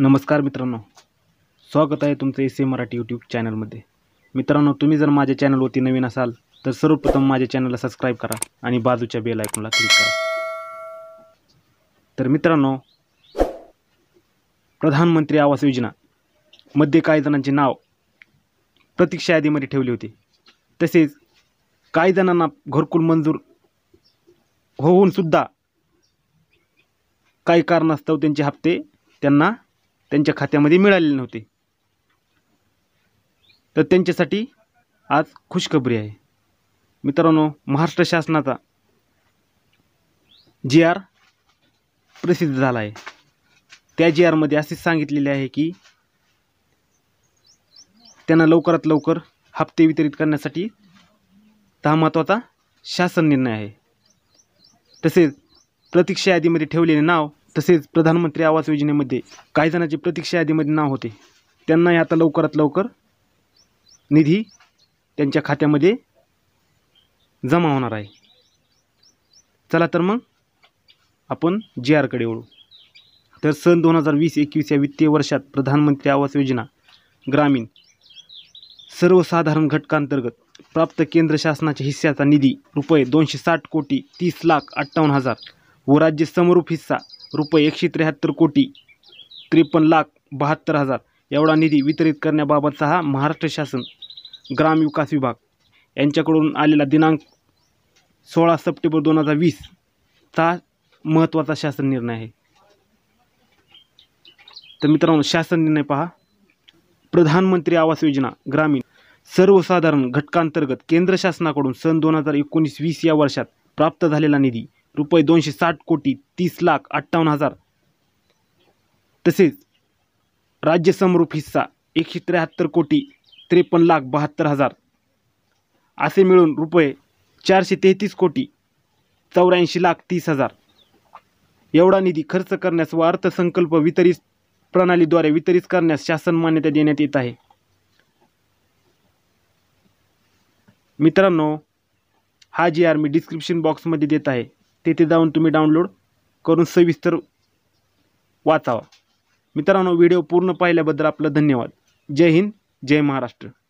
नमस्कार मित्रांनो स्वागत आहे तुमचं एस सी मराठी यूट्यूब चॅनलमध्ये मित्रांनो तुम्ही जर माझ्या चॅनलवरती नवीन असाल तर सर्वप्रथम माझ्या चॅनलला सबस्क्राईब करा आणि बाजूच्या बेल ऐकूनला क्लिक करा तर मित्रांनो प्रधानमंत्री आवास योजना मध्ये काही जणांचे नाव प्रतीक्षा यादीमध्ये ठेवले होते तसेच काही जणांना घरकुल मंजूर होऊन सुद्धा काही कारणास्तव त्यांचे हप्ते त्यांना त्यांच्या खात्यामध्ये मिळालेले नव्हते तर त्यांच्यासाठी आज खुशखबरी आहे मित्रांनो महाराष्ट्र शासनाचा जी आर प्रसिद्ध झाला आहे त्या जी आरमध्ये असेच सांगितलेले आहे की त्यांना लवकरात लवकर हप्ते वितरित करण्यासाठी हा महत्त्वाचा शासन निर्णय आहे तसेच प्रतीक्षा यादीमध्ये ठेवलेले नाव तसेच प्रधानमंत्री आवास योजनेमध्ये काही जणांची प्रतीक्षा यादीमध्ये नाव होते त्यांनाही आता लवकरात लवकर निधी त्यांच्या खात्यामध्ये जमा होणार आहे चला तर मग आपण जे आरकडे वळू तर सन दोन हजार वीस एकवीस या वित्तीय वर्षात प्रधानमंत्री आवास योजना ग्रामीण सर्वसाधारण घटकांतर्गत प्राप्त केंद्र शासनाच्या हिस्स्याचा निधी रुपये दोनशे साठ कोटी तीस लाख अठ्ठावन्न हजार व राज्य समरूप हिस्सा रुपये एकशे त्र्याहत्तर कोटी त्रेपन्न लाख बहात्तर हजार एवढा निधी वितरित करण्याबाबतचा हा महाराष्ट्र शासन ग्राम विकास विभाग यांच्याकडून आलेला दिनांक सोळा सप्टेंबर दोन हजार वीसचा महत्त्वाचा शासन निर्णय आहे तर मित्रांनो शासन निर्णय पहा प्रधानमंत्री आवास योजना ग्रामीण सर्वसाधारण घटकांतर्गत केंद्र शासनाकडून सन दोन हजार एकोणीस वीस या वर्षात प्राप्त झालेला निधी रुपये दोनशे साठ कोटी तीस लाख अठ्ठावन्न हजार तसेच राज्य समरूप हिस्सा एकशे त्र्याहत्तर कोटी त्रेपन्न लाख बहात्तर हजार असे मिळून रुपये चारशे तेहतीस कोटी चौऱ्याऐंशी लाख तीस हजार एवढा निधी खर्च करण्यास व अर्थसंकल्प वितरित प्रणालीद्वारे वितरित करण्यास शासन मान्यता देण्यात येत आहे मित्रांनो हा जी आर मी डिस्क्रिप्शन बॉक्समध्ये देत आहे तेथे जाऊन तुम्ही डाउनलोड करून सविस्तर वाचावा मित्रांनो व्हिडिओ पूर्ण पाहिल्याबद्दल आपलं धन्यवाद जय हिंद जय महाराष्ट्र